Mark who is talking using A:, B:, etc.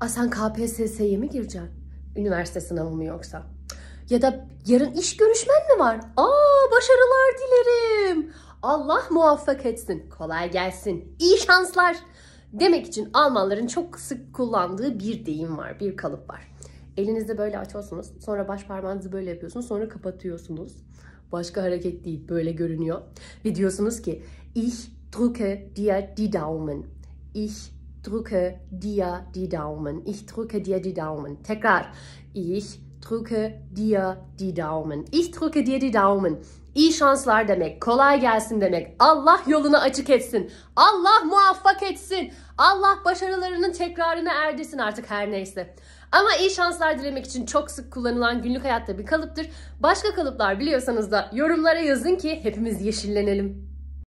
A: Aa, sen KPSS'ye mi gireceksin? Üniversite sınavı mı yoksa?
B: Ya da yarın iş görüşmen mi var? Aa başarılar dilerim. Allah muvaffak etsin. Kolay gelsin. İyi şanslar. Demek için Almanların çok sık kullandığı bir deyim var, bir kalıp var. Elinizde böyle açıyorsunuz. Sonra baş parmağınızı böyle yapıyorsunuz. Sonra kapatıyorsunuz. Başka hareket değil. Böyle görünüyor. Ve diyorsunuz ki Ich drücke dir die Daumen. Ich drücke dir die Daumen. Ich drücke dir die Daumen. Tekrar. Ich drücke dir die Daumen. Ich drücke dir die Daumen. İyi şanslar demek, kolay gelsin demek, Allah yolunu açık etsin, Allah muvaffak etsin, Allah başarılarının tekrarını erdirsin artık her neyse. Ama iyi şanslar dilemek için çok sık kullanılan günlük hayatta bir kalıptır. Başka kalıplar biliyorsanız da yorumlara yazın ki hepimiz yeşillenelim.